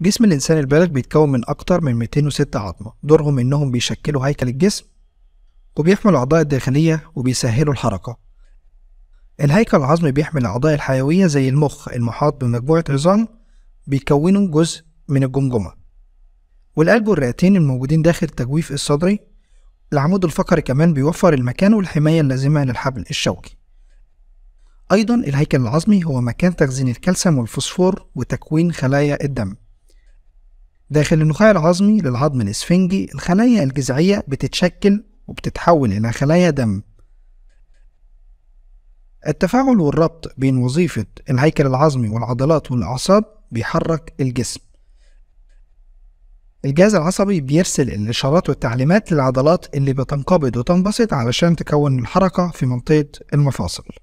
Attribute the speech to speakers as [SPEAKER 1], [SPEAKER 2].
[SPEAKER 1] جسم الإنسان البالغ بيتكون من أكتر من 206 عظمة دورهم إنهم بيشكلوا هيكل الجسم وبيحملوا الأعضاء الداخلية وبيسهلوا الحركة الهيكل العظمي بيحمل الأعضاء الحيوية زي المخ المحاط بمجموعة عظام بيكونوا جزء من الجمجمة والقلب والرئتين الموجودين داخل التجويف الصدري العمود الفقري كمان بيوفر المكان والحماية اللازمة للحبل الشوكي أيضا الهيكل العظمي هو مكان تخزين الكالسيوم والفوسفور وتكوين خلايا الدم داخل النخاع العظمي للعظم الإسفنجي الخلايا الجذعية بتتشكل وبتتحول إلى خلايا دم التفاعل والربط بين وظيفة الهيكل العظمي والعضلات والأعصاب بيحرك الجسم الجهاز العصبي بيرسل الإشارات والتعليمات للعضلات اللي بتنقبض وتنبسط علشان تكون الحركة في منطقة المفاصل